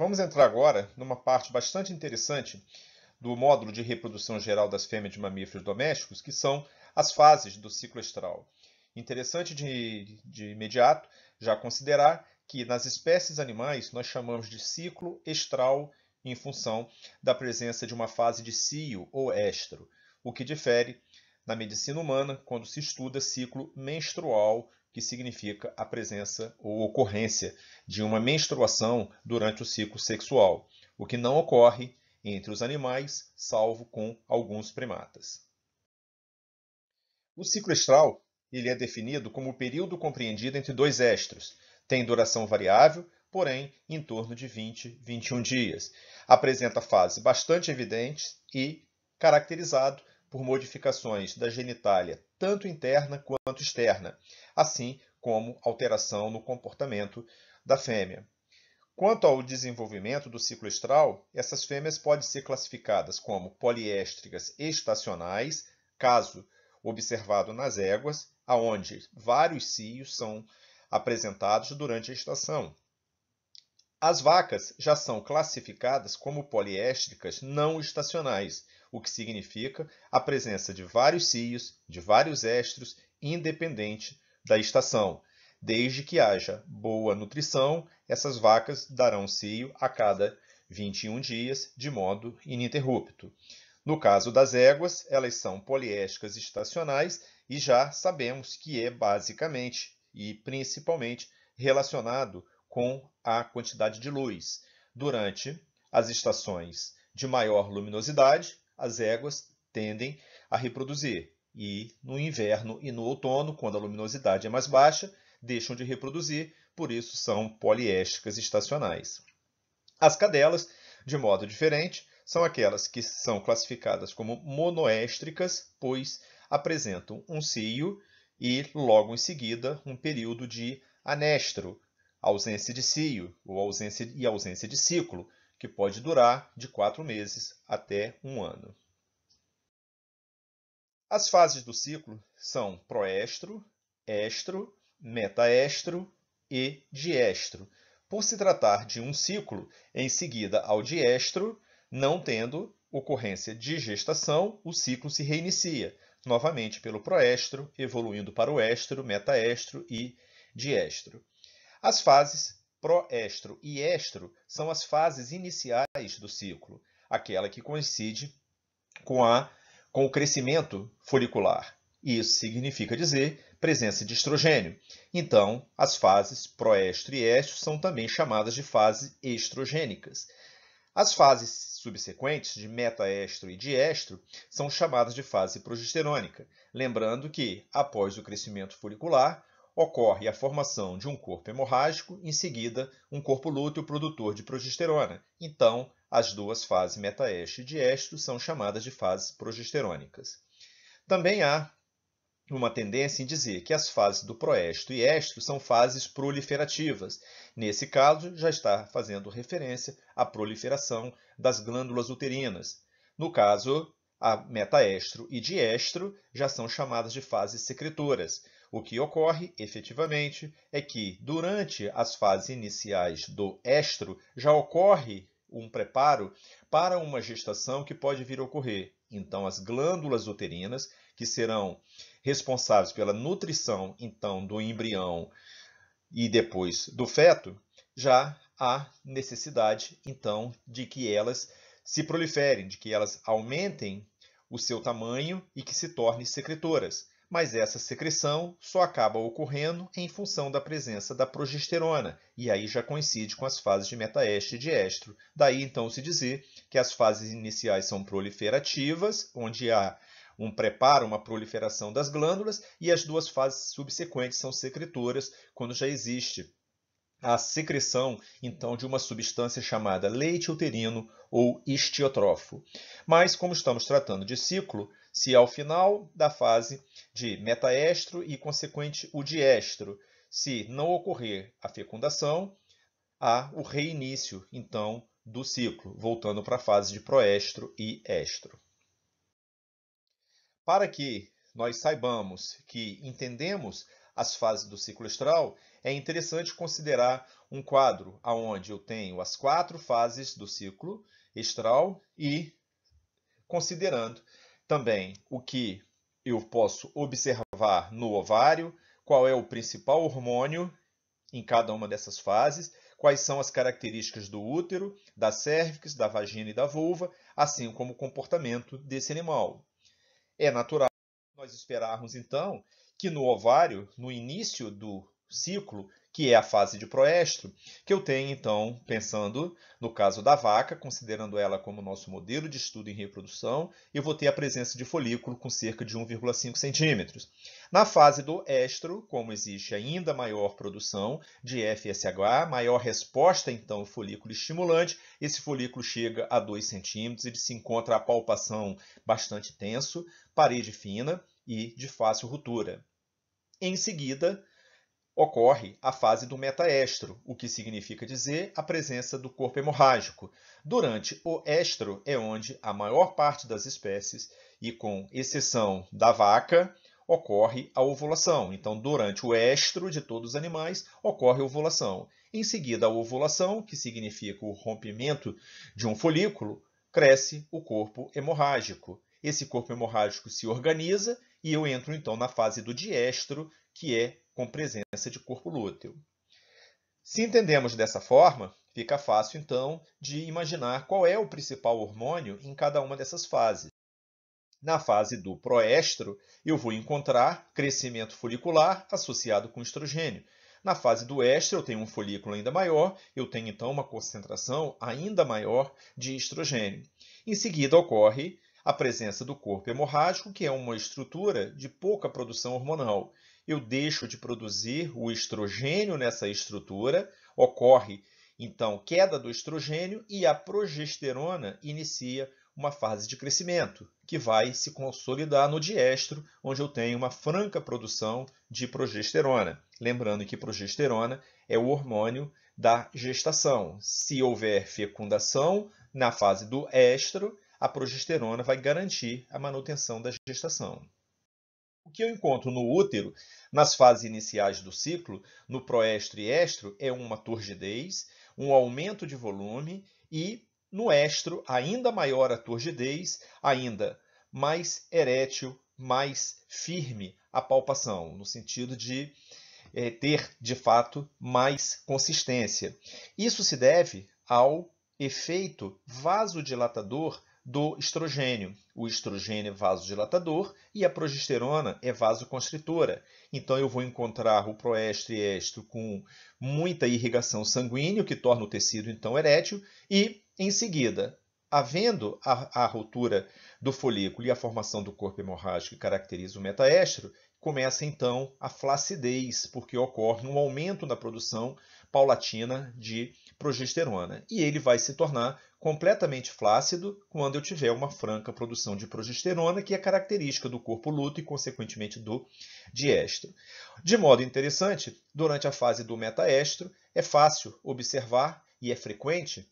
Vamos entrar agora numa parte bastante interessante do módulo de reprodução geral das fêmeas de mamíferos domésticos, que são as fases do ciclo estral. Interessante de, de imediato já considerar que nas espécies animais nós chamamos de ciclo estral em função da presença de uma fase de cio ou estro, o que difere na medicina humana quando se estuda ciclo menstrual que significa a presença ou ocorrência de uma menstruação durante o ciclo sexual, o que não ocorre entre os animais, salvo com alguns primatas. O ciclo estral ele é definido como o período compreendido entre dois estros. Tem duração variável, porém em torno de 20, 21 dias. Apresenta fases bastante evidentes e caracterizado por modificações da genitália, tanto interna quanto externa, assim como alteração no comportamento da fêmea. Quanto ao desenvolvimento do ciclo estral, essas fêmeas podem ser classificadas como poliéstricas estacionais, caso observado nas éguas, aonde vários cios são apresentados durante a estação. As vacas já são classificadas como poliéstricas não estacionais, o que significa a presença de vários cios, de vários estros, independente da estação. Desde que haja boa nutrição, essas vacas darão cio a cada 21 dias, de modo ininterrupto. No caso das éguas, elas são poliésticas estacionais e já sabemos que é basicamente e principalmente relacionado com a quantidade de luz. Durante as estações de maior luminosidade, as éguas tendem a reproduzir e no inverno e no outono, quando a luminosidade é mais baixa, deixam de reproduzir, por isso são poliésticas estacionais. As cadelas, de modo diferente, são aquelas que são classificadas como monoéstricas, pois apresentam um cio e, logo em seguida, um período de anestro, ausência de cio ou ausência, e ausência de ciclo, que pode durar de quatro meses até um ano. As fases do ciclo são proestro, estro, metaestro e diestro. Por se tratar de um ciclo, em seguida ao diestro, não tendo ocorrência de gestação, o ciclo se reinicia, novamente pelo proestro, evoluindo para o estro, metaestro e diestro. As fases Proestro e estro são as fases iniciais do ciclo, aquela que coincide com, a, com o crescimento folicular. Isso significa dizer presença de estrogênio. Então, as fases proestro e estro são também chamadas de fases estrogênicas. As fases subsequentes de metaestro e diestro são chamadas de fase progesterônica, lembrando que, após o crescimento folicular, ocorre a formação de um corpo hemorrágico, em seguida, um corpo lúteo produtor de progesterona. Então, as duas fases metaeste e diestro são chamadas de fases progesterônicas. Também há uma tendência em dizer que as fases do proesto e esto são fases proliferativas. Nesse caso, já está fazendo referência à proliferação das glândulas uterinas. No caso, a metaestro e diestro já são chamadas de fases secretoras. O que ocorre, efetivamente, é que, durante as fases iniciais do estro, já ocorre um preparo para uma gestação que pode vir a ocorrer. Então, as glândulas uterinas, que serão responsáveis pela nutrição então do embrião e depois do feto, já há necessidade então de que elas se proliferem, de que elas aumentem o seu tamanho e que se tornem secretoras mas essa secreção só acaba ocorrendo em função da presença da progesterona, e aí já coincide com as fases de metaestro e estro. Daí então se dizer que as fases iniciais são proliferativas, onde há um preparo, uma proliferação das glândulas, e as duas fases subsequentes são secretoras, quando já existe a secreção, então, de uma substância chamada leite uterino ou histiotrofo. Mas, como estamos tratando de ciclo, se ao final da fase de metaestro e consequente o diestro, se não ocorrer a fecundação, há o reinício, então, do ciclo, voltando para a fase de proestro e estro. Para que nós saibamos que entendemos as fases do ciclo estral, é interessante considerar um quadro onde eu tenho as quatro fases do ciclo estral e considerando também o que eu posso observar no ovário, qual é o principal hormônio em cada uma dessas fases, quais são as características do útero, da cervix, da vagina e da vulva, assim como o comportamento desse animal. É natural nós esperarmos, então, que no ovário, no início do ciclo, que é a fase de proestro, que eu tenho, então, pensando no caso da vaca, considerando ela como nosso modelo de estudo em reprodução, eu vou ter a presença de folículo com cerca de 1,5 centímetros. Na fase do estro, como existe ainda maior produção de FSH, maior resposta, então, folículo estimulante, esse folículo chega a 2 centímetros, ele se encontra a palpação bastante tenso, parede fina e de fácil ruptura. Em seguida, ocorre a fase do metaestro, o que significa dizer a presença do corpo hemorrágico. Durante o estro é onde a maior parte das espécies, e com exceção da vaca, ocorre a ovulação. Então, durante o estro de todos os animais, ocorre a ovulação. Em seguida, a ovulação, que significa o rompimento de um folículo, cresce o corpo hemorrágico. Esse corpo hemorrágico se organiza e eu entro então na fase do diestro, que é com presença de corpo lúteo. Se entendemos dessa forma, fica fácil então de imaginar qual é o principal hormônio em cada uma dessas fases. Na fase do proestro, eu vou encontrar crescimento folicular associado com estrogênio. Na fase do estro, eu tenho um folículo ainda maior, eu tenho então uma concentração ainda maior de estrogênio. Em seguida, ocorre a presença do corpo hemorrágico, que é uma estrutura de pouca produção hormonal. Eu deixo de produzir o estrogênio nessa estrutura, ocorre então queda do estrogênio e a progesterona inicia uma fase de crescimento, que vai se consolidar no diestro, onde eu tenho uma franca produção de progesterona. Lembrando que progesterona é o hormônio da gestação. Se houver fecundação na fase do estro, a progesterona vai garantir a manutenção da gestação. O que eu encontro no útero, nas fases iniciais do ciclo, no proestro e estro, é uma turgidez, um aumento de volume e, no estro, ainda maior a turgidez, ainda mais erétil, mais firme a palpação, no sentido de é, ter, de fato, mais consistência. Isso se deve ao efeito vasodilatador do estrogênio. O estrogênio é vasodilatador e a progesterona é vasoconstritora. Então eu vou encontrar o estro com muita irrigação sanguínea, que torna o tecido então erétil, e em seguida, havendo a, a do folículo e a formação do corpo hemorrágico que caracteriza o metaestro, começa então a flacidez, porque ocorre um aumento na produção paulatina de progesterona. E ele vai se tornar completamente flácido quando eu tiver uma franca produção de progesterona, que é característica do corpo luto e, consequentemente, do diestro. De modo interessante, durante a fase do metaestro, é fácil observar, e é frequente,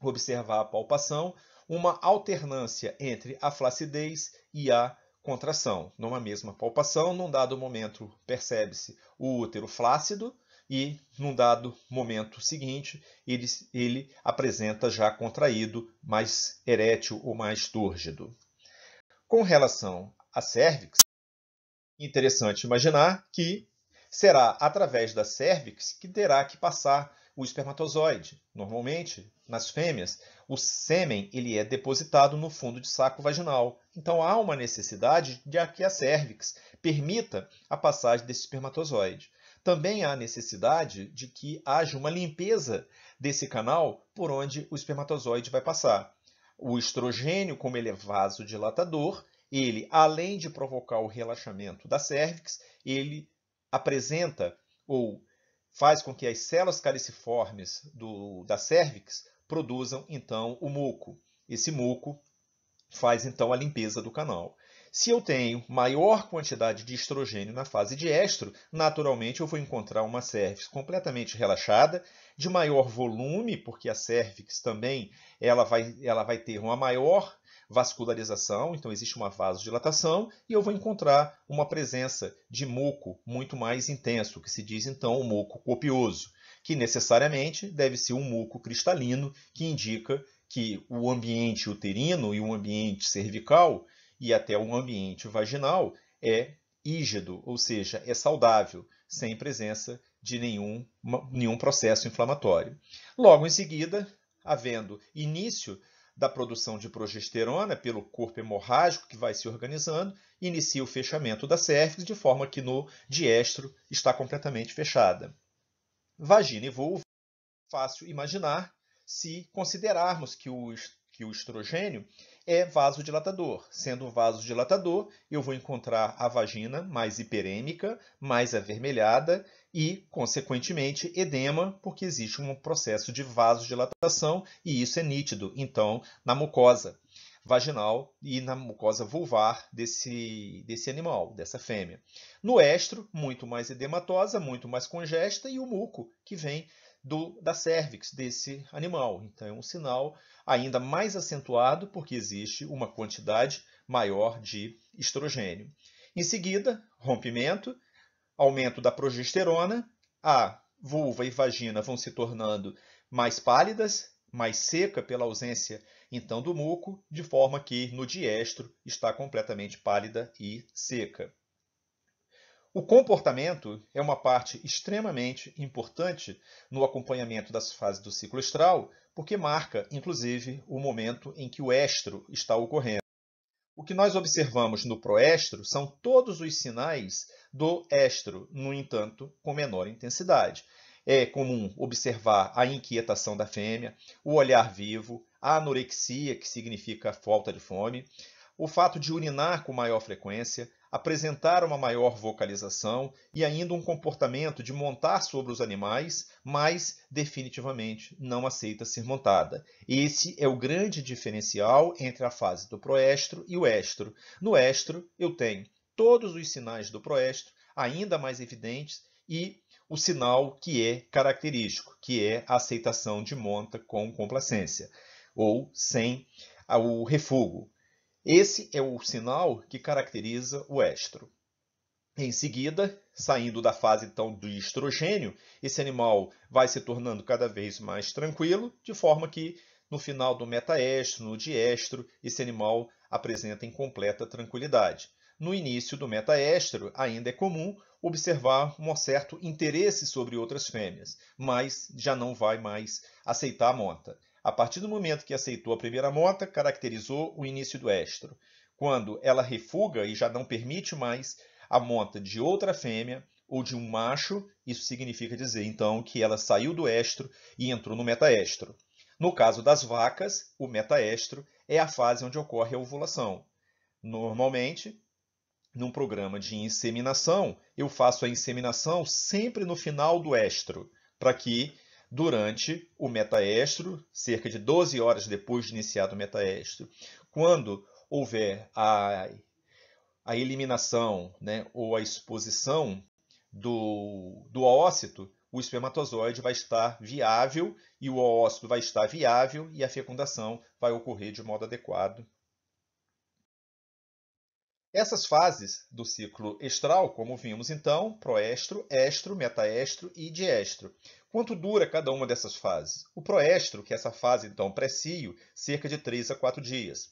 observar a palpação, uma alternância entre a flacidez e a contração. Numa mesma palpação, num dado momento, percebe-se o útero flácido, e, num dado momento seguinte, ele, ele apresenta já contraído, mais erétil ou mais túrgido. Com relação à cérvix, interessante imaginar que será através da cérvix que terá que passar o espermatozoide. Normalmente, nas fêmeas, o sêmen ele é depositado no fundo de saco vaginal. Então há uma necessidade de que a cérvix permita a passagem desse espermatozoide também há necessidade de que haja uma limpeza desse canal por onde o espermatozoide vai passar. O estrogênio, como ele é vasodilatador, ele, além de provocar o relaxamento da cervix, ele apresenta ou faz com que as células caliciformes do, da cervix produzam, então, o muco. Esse muco faz, então, a limpeza do canal. Se eu tenho maior quantidade de estrogênio na fase de estro, naturalmente eu vou encontrar uma cervix completamente relaxada, de maior volume, porque a cervix também ela vai, ela vai ter uma maior vascularização, então existe uma vasodilatação, e eu vou encontrar uma presença de muco muito mais intenso, que se diz então o muco copioso, que necessariamente deve ser um muco cristalino, que indica que o ambiente uterino e o ambiente cervical e até um ambiente vaginal é ígido, ou seja, é saudável, sem presença de nenhum, nenhum processo inflamatório. Logo em seguida, havendo início da produção de progesterona pelo corpo hemorrágico que vai se organizando, inicia o fechamento da cervix, de forma que no diestro está completamente fechada. Vagina e vulva, fácil imaginar se considerarmos que os que o estrogênio, é vasodilatador. Sendo um vasodilatador, eu vou encontrar a vagina mais hiperêmica, mais avermelhada e, consequentemente, edema, porque existe um processo de vasodilatação e isso é nítido, então, na mucosa vaginal e na mucosa vulvar desse, desse animal, dessa fêmea. No estro, muito mais edematosa, muito mais congesta, e o muco, que vem do, da cervix desse animal. Então, é um sinal ainda mais acentuado, porque existe uma quantidade maior de estrogênio. Em seguida, rompimento, aumento da progesterona, a vulva e vagina vão se tornando mais pálidas, mais seca pela ausência então do muco, de forma que no diestro está completamente pálida e seca. O comportamento é uma parte extremamente importante no acompanhamento das fases do ciclo estral, porque marca, inclusive, o momento em que o estro está ocorrendo. O que nós observamos no proestro são todos os sinais do estro, no entanto, com menor intensidade. É comum observar a inquietação da fêmea, o olhar vivo, a anorexia, que significa falta de fome, o fato de urinar com maior frequência, apresentar uma maior vocalização e ainda um comportamento de montar sobre os animais, mas definitivamente não aceita ser montada. Esse é o grande diferencial entre a fase do proestro e o estro. No estro, eu tenho todos os sinais do proestro ainda mais evidentes e o sinal que é característico, que é a aceitação de monta com complacência ou sem o refugo. Esse é o sinal que caracteriza o estro. Em seguida, saindo da fase então do estrogênio, esse animal vai se tornando cada vez mais tranquilo, de forma que no final do metaestro, no diestro, esse animal apresenta incompleta tranquilidade. No início do metaestro, ainda é comum observar um certo interesse sobre outras fêmeas, mas já não vai mais aceitar a monta. A partir do momento que aceitou a primeira mota, caracterizou o início do estro. Quando ela refuga e já não permite mais a monta de outra fêmea ou de um macho, isso significa dizer, então, que ela saiu do estro e entrou no metaestro. No caso das vacas, o metaestro é a fase onde ocorre a ovulação. Normalmente, num programa de inseminação, eu faço a inseminação sempre no final do estro, para que durante o metaestro, cerca de 12 horas depois de iniciado o metaestro, quando houver a, a eliminação né, ou a exposição do, do oócito, o espermatozoide vai estar viável e o oócito vai estar viável e a fecundação vai ocorrer de modo adequado essas fases do ciclo estral, como vimos então, proestro, estro, metaestro e diestro. Quanto dura cada uma dessas fases? O proestro, que é essa fase então precio, cerca de 3 a 4 dias.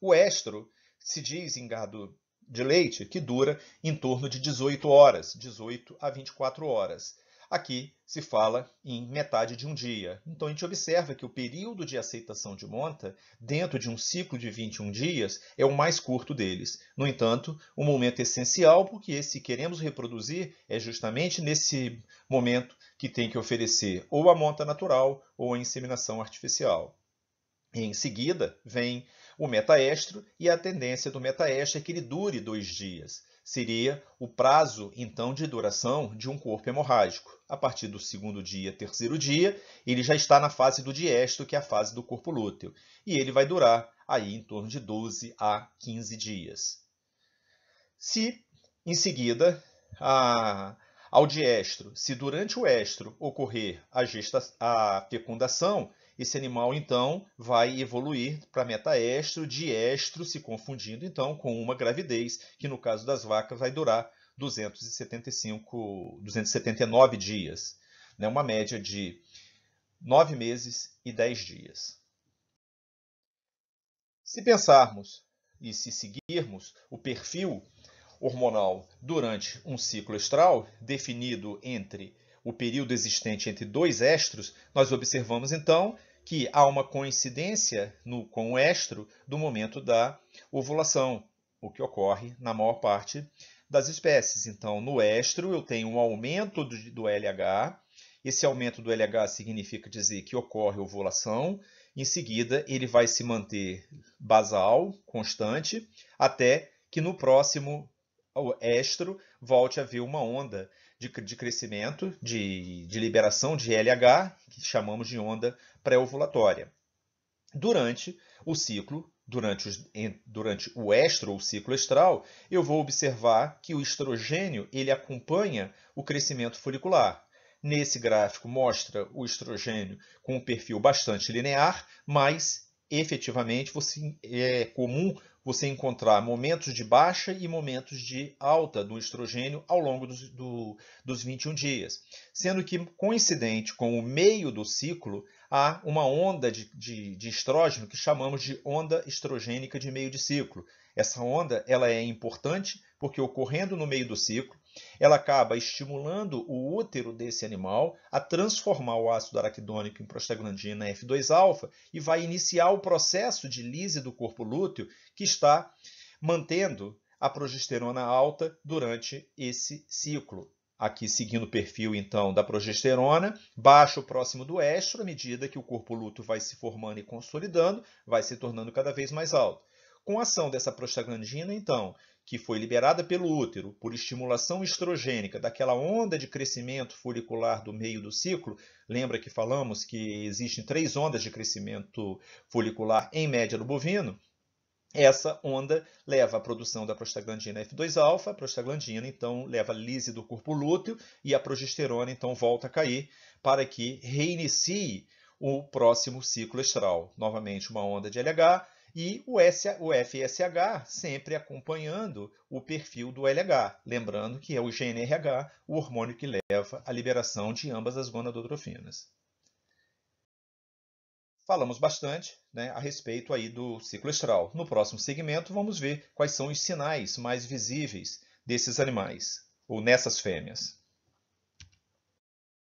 O estro se diz em gado de leite que dura em torno de 18 horas, 18 a 24 horas. Aqui se fala em metade de um dia. Então a gente observa que o período de aceitação de monta, dentro de um ciclo de 21 dias, é o mais curto deles. No entanto, um momento essencial, porque se queremos reproduzir, é justamente nesse momento que tem que oferecer ou a monta natural ou a inseminação artificial. E em seguida, vem o metaestro, e a tendência do metaestro é que ele dure dois dias. Seria o prazo, então, de duração de um corpo hemorrágico. A partir do segundo dia, terceiro dia, ele já está na fase do diesto, que é a fase do corpo lúteo, e ele vai durar aí em torno de 12 a 15 dias. Se, em seguida, a, ao diestro, se durante o estro ocorrer a, a fecundação, esse animal, então, vai evoluir para metaestro, diestro, se confundindo, então, com uma gravidez, que no caso das vacas vai durar 275, 279 dias, né? uma média de 9 meses e 10 dias. Se pensarmos e se seguirmos o perfil hormonal durante um ciclo estral, definido entre o período existente entre dois estros, nós observamos então que há uma coincidência no, com o estro do momento da ovulação, o que ocorre na maior parte das espécies. Então, no estro, eu tenho um aumento do, do LH. Esse aumento do LH significa dizer que ocorre ovulação. Em seguida, ele vai se manter basal, constante, até que no próximo estro volte a haver uma onda de, de crescimento, de, de liberação de LH, que chamamos de onda pré-ovulatória. Durante o ciclo, durante, os, durante o estro ou ciclo estral, eu vou observar que o estrogênio ele acompanha o crescimento folicular. Nesse gráfico mostra o estrogênio com um perfil bastante linear, mas efetivamente você, é comum você encontrar momentos de baixa e momentos de alta do estrogênio ao longo dos, do, dos 21 dias. Sendo que, coincidente com o meio do ciclo, há uma onda de, de, de estrógeno que chamamos de onda estrogênica de meio de ciclo. Essa onda ela é importante porque ocorrendo no meio do ciclo, ela acaba estimulando o útero desse animal a transformar o ácido araquidônico em prostaglandina F2-alfa e vai iniciar o processo de lise do corpo lúteo que está mantendo a progesterona alta durante esse ciclo. Aqui seguindo o perfil então da progesterona, baixa o próximo do estro à medida que o corpo lúteo vai se formando e consolidando, vai se tornando cada vez mais alto. Com a ação dessa prostaglandina, então, que foi liberada pelo útero por estimulação estrogênica daquela onda de crescimento folicular do meio do ciclo, lembra que falamos que existem três ondas de crescimento folicular em média no bovino? Essa onda leva à produção da prostaglandina F2-alfa, a prostaglandina então leva a lise do corpo lúteo e a progesterona então volta a cair para que reinicie o próximo ciclo estral. Novamente uma onda de LH, e o, S, o FSH sempre acompanhando o perfil do LH, lembrando que é o GNRH o hormônio que leva à liberação de ambas as gonadotrofinas. Falamos bastante né, a respeito aí do ciclo estral. No próximo segmento, vamos ver quais são os sinais mais visíveis desses animais, ou nessas fêmeas.